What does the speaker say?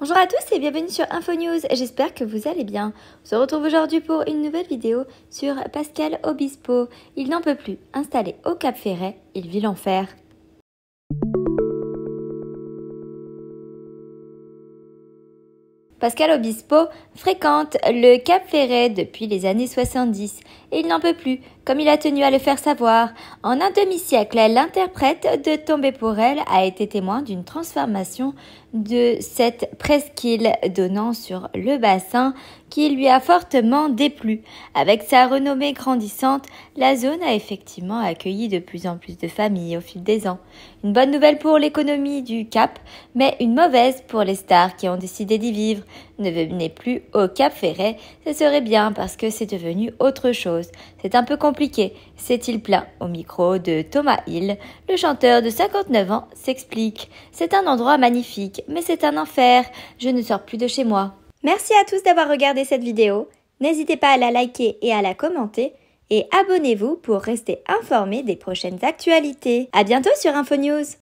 Bonjour à tous et bienvenue sur InfoNews, j'espère que vous allez bien. On se retrouve aujourd'hui pour une nouvelle vidéo sur Pascal Obispo. Il n'en peut plus, installé au Cap Ferret, il vit l'enfer. Pascal Obispo fréquente le Cap Ferret depuis les années 70 et il n'en peut plus, comme il a tenu à le faire savoir. En un demi-siècle, l'interprète de Tomber pour elle a été témoin d'une transformation de cette presqu'île donnant sur le bassin qui lui a fortement déplu. Avec sa renommée grandissante, la zone a effectivement accueilli de plus en plus de familles au fil des ans. Une bonne nouvelle pour l'économie du Cap, mais une mauvaise pour les stars qui ont décidé d'y vivre ne venez plus au Cap Ferret, ce serait bien parce que c'est devenu autre chose. C'est un peu compliqué, c'est-il plein Au micro de Thomas Hill, le chanteur de 59 ans s'explique. C'est un endroit magnifique, mais c'est un enfer. Je ne sors plus de chez moi. Merci à tous d'avoir regardé cette vidéo. N'hésitez pas à la liker et à la commenter. Et abonnez-vous pour rester informé des prochaines actualités. A bientôt sur InfoNews!